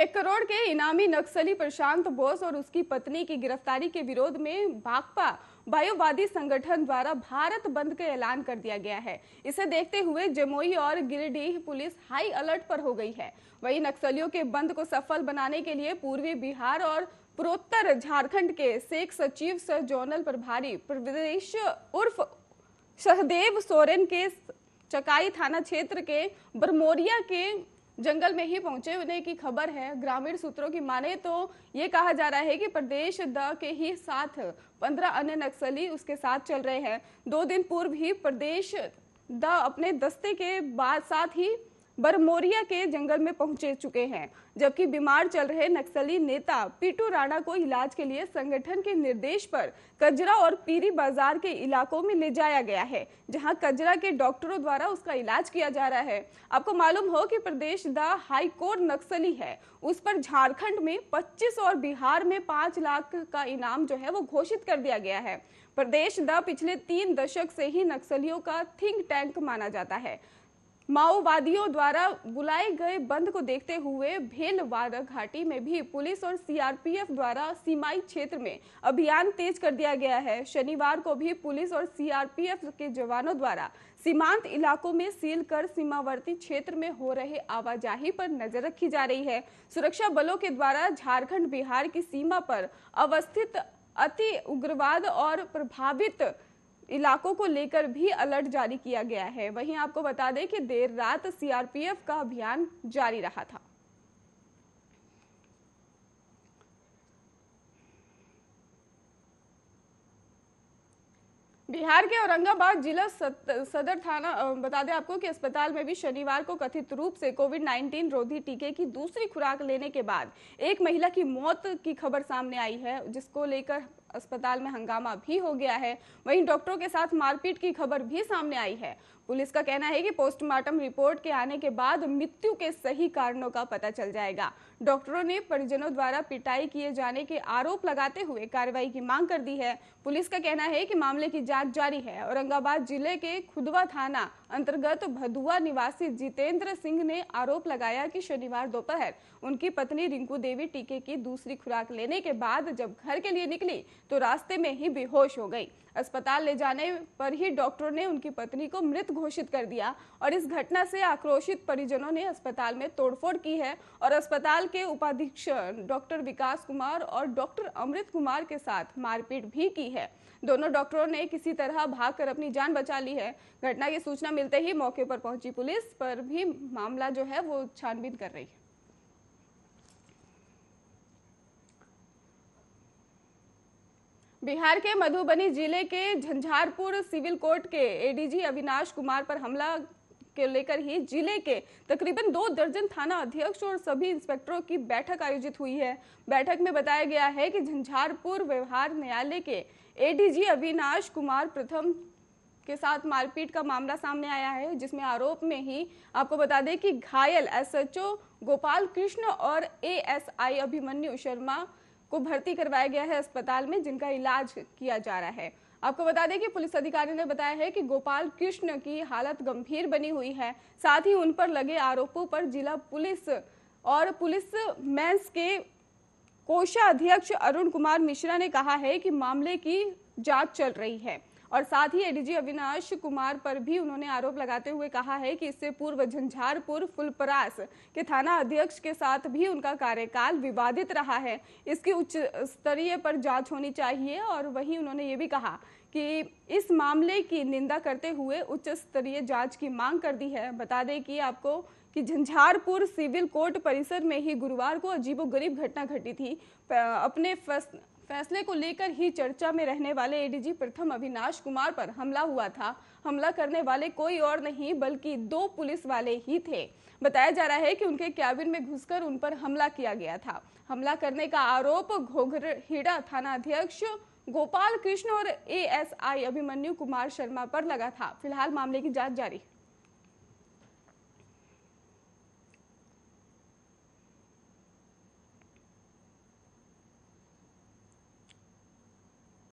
एक करोड़ के इनामी नक्सली प्रशांत बोस और उसकी पत्नी की गिरफ्तारी के विरोध में भाकपा बायोवादी संगठन द्वारा भारत बंद का ऐलान कर दिया गया है इसे देखते हुए जमोई और गिरिडीह पुलिस हाई अलर्ट पर हो गई है वही नक्सलियों के बंद को सफल बनाने के लिए पूर्वी बिहार और पूर्वोत्तर झारखंड के सेक सचिव सह जोनल प्रभारी प्रदेश उर्फ सहदेव सोरेन के चकाई थाना क्षेत्र के बरमोरिया के जंगल में ही पहुंचे होने की खबर है ग्रामीण सूत्रों की माने तो ये कहा जा रहा है कि प्रदेश द के ही साथ पंद्रह अन्य नक्सली उसके साथ चल रहे हैं दो दिन पूर्व ही प्रदेश द अपने दस्ते के बाद साथ ही बरमोरिया के जंगल में पहुंचे चुके हैं जबकि बीमार चल रहे नक्सली नेता पीटू राणा को इलाज के लिए संगठन के निर्देश पर कजरा और पीरी बाजार के इलाकों में ले जाया गया है जहां कजरा के डॉक्टरों द्वारा उसका इलाज किया जा रहा है आपको मालूम हो कि प्रदेश द कोर्ट नक्सली है उस पर झारखंड में पच्चीस और बिहार में पांच लाख का इनाम जो है वो घोषित कर दिया गया है प्रदेश द पिछले तीन दशक से ही नक्सलियों का थिंक टैंक माना जाता है माओवादियों द्वारा बुलाए गए बंद को देखते हुए भेलवाड़ा घाटी में भी पुलिस और सीआरपीएफ द्वारा सीमाई क्षेत्र में अभियान तेज कर दिया गया है शनिवार को भी पुलिस और सीआरपीएफ के जवानों द्वारा सीमांत इलाकों में सील कर सीमावर्ती क्षेत्र में हो रहे आवाजाही पर नजर रखी जा रही है सुरक्षा बलों के द्वारा झारखंड बिहार की सीमा पर अवस्थित अति उग्रवाद और प्रभावित इलाकों को लेकर भी अलर्ट जारी किया गया है वहीं आपको बता दें कि देर रात सीआरपीएफ का अभियान जारी रहा था बिहार के औरंगाबाद जिला सदर थाना बता दें आपको कि अस्पताल में भी शनिवार को कथित रूप से कोविड 19 रोधी टीके की दूसरी खुराक लेने के बाद एक महिला की मौत की खबर सामने आई है जिसको लेकर अस्पताल में हंगामा भी हो गया है वहीं डॉक्टरों के साथ मारपीट की खबर भी सामने आई है पुलिस का कहना है कि पोस्टमार्टम रिपोर्ट के आने के बाद मृत्यु के सही कारणों का पता चल जाएगा डॉक्टरों ने परिजनों द्वारा पिटाई किए जाने के आरोप लगाते हुए कार्रवाई की मांग कर दी है पुलिस का कहना है कि मामले की जांच जारी है औरंगाबाद जिले के खुदवा थाना अंतर्गत भदुआ निवासी जितेंद्र सिंह ने आरोप लगाया कि शनिवार दोपहर उनकी पत्नी रिंकू देवी टीके की दूसरी खुराक लेने के बाद जब घर के लिए निकली तो रास्ते में ही बेहोश हो गई अस्पताल ले जाने पर ही डॉक्टरों ने उनकी पत्नी को मृत घोषित कर दिया और इस घटना से आक्रोशित परिजनों ने अस्पताल में तोड़फोड़ की है और अस्पताल के उपाधीक्षक डॉक्टर विकास कुमार और डॉक्टर अमृत कुमार के साथ मारपीट भी की है दोनों डॉक्टरों ने किसी तरह भागकर अपनी जान बचा ली है घटना की सूचना मिलते ही मौके पर पहुंची पुलिस पर भी मामला जो है वो छानबीन कर रही है बिहार के मधुबनी जिले के झंझारपुर सिविल कोर्ट के एडीजी अविनाश कुमार पर हमला के लेकर ही जिले के तकरीबन दो दर्जन थाना अध्यक्ष और सभी इंस्पेक्टरों की बैठक आयोजित हुई है बैठक में बताया गया है कि झंझारपुर व्यवहार न्यायालय के एडीजी अविनाश कुमार प्रथम के साथ मारपीट का मामला सामने आया है जिसमें आरोप में ही आपको बता दें कि घायल एसएचओ गोपाल कृष्ण और एएसआई अभिमन्यु शर्मा को भर्ती करवाया गया है अस्पताल में जिनका इलाज किया जा रहा है आपको बता दें कि पुलिस अधिकारी ने बताया है कि गोपाल कृष्ण की हालत गंभीर बनी हुई है साथ ही उन पर लगे आरोपों पर जिला पुलिस और पुलिस मैंस के कोषाध्यक्ष अरुण कुमार मिश्रा ने कहा है कि मामले की जांच चल रही है और साथ ही एडीजी अविनाश कुमार पर भी उन्होंने आरोप लगाते हुए कहा है कि इससे पूर्व झंझारपुर फुलपरास के थाना अध्यक्ष के साथ भी उनका कार्यकाल विवादित रहा है इसकी उच्च स्तरीय पर जांच होनी चाहिए और वहीं उन्होंने ये भी कहा कि इस मामले की निंदा करते हुए उच्च स्तरीय जांच की मांग कर दी है बता दें कि आपको कि झंझारपुर सिविल कोर्ट परिसर में ही गुरुवार को अजीबो गरीब घटना घटी थी अपने फैसले को लेकर ही चर्चा में रहने वाले एडीजी प्रथम अविनाश कुमार पर हमला हुआ था हमला करने वाले कोई और नहीं बल्कि दो पुलिस वाले ही थे बताया जा रहा है कि उनके कैबिन में घुसकर उन पर हमला किया गया था हमला करने का आरोप घोघरहीड़ा थाना अध्यक्ष गोपाल कृष्ण और एएसआई अभिमन्यु कुमार शर्मा पर लगा था फिलहाल मामले की जांच जारी